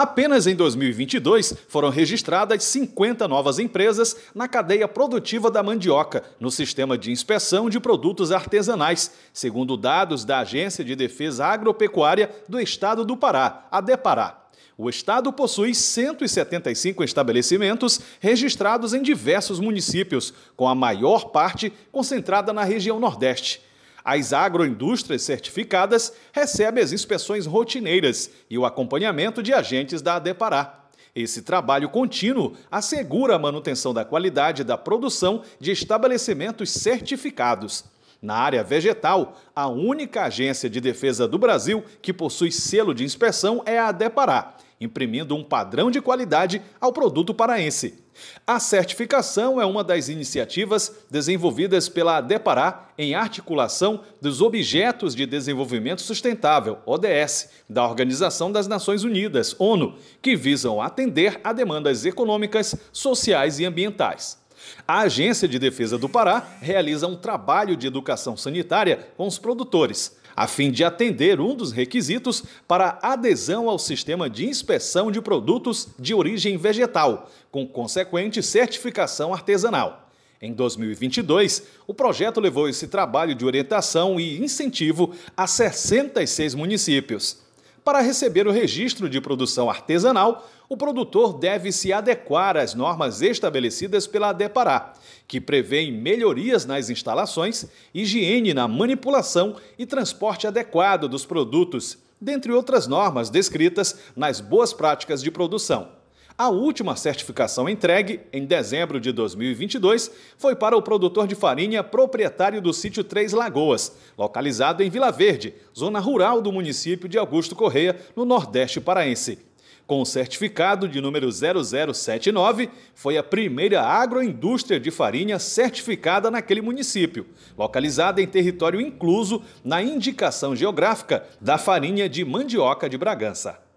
Apenas em 2022 foram registradas 50 novas empresas na cadeia produtiva da mandioca, no sistema de inspeção de produtos artesanais, segundo dados da Agência de Defesa Agropecuária do Estado do Pará, a DEPARÁ. O estado possui 175 estabelecimentos registrados em diversos municípios, com a maior parte concentrada na região Nordeste. As agroindústrias certificadas recebem as inspeções rotineiras e o acompanhamento de agentes da ADEPARÁ. Esse trabalho contínuo assegura a manutenção da qualidade da produção de estabelecimentos certificados. Na área vegetal, a única agência de defesa do Brasil que possui selo de inspeção é a Depará, imprimindo um padrão de qualidade ao produto paraense. A certificação é uma das iniciativas desenvolvidas pela Depará em articulação dos Objetos de Desenvolvimento Sustentável, ODS, da Organização das Nações Unidas, ONU, que visam atender a demandas econômicas, sociais e ambientais. A Agência de Defesa do Pará realiza um trabalho de educação sanitária com os produtores, a fim de atender um dos requisitos para adesão ao sistema de inspeção de produtos de origem vegetal, com consequente certificação artesanal. Em 2022, o projeto levou esse trabalho de orientação e incentivo a 66 municípios. Para receber o registro de produção artesanal, o produtor deve se adequar às normas estabelecidas pela ADEPARÁ, que prevêem melhorias nas instalações, higiene na manipulação e transporte adequado dos produtos, dentre outras normas descritas nas boas práticas de produção. A última certificação entregue, em dezembro de 2022, foi para o produtor de farinha proprietário do sítio Três Lagoas, localizado em Vila Verde, zona rural do município de Augusto Correia, no Nordeste Paraense. Com o certificado de número 0079, foi a primeira agroindústria de farinha certificada naquele município, localizada em território incluso na indicação geográfica da farinha de mandioca de Bragança.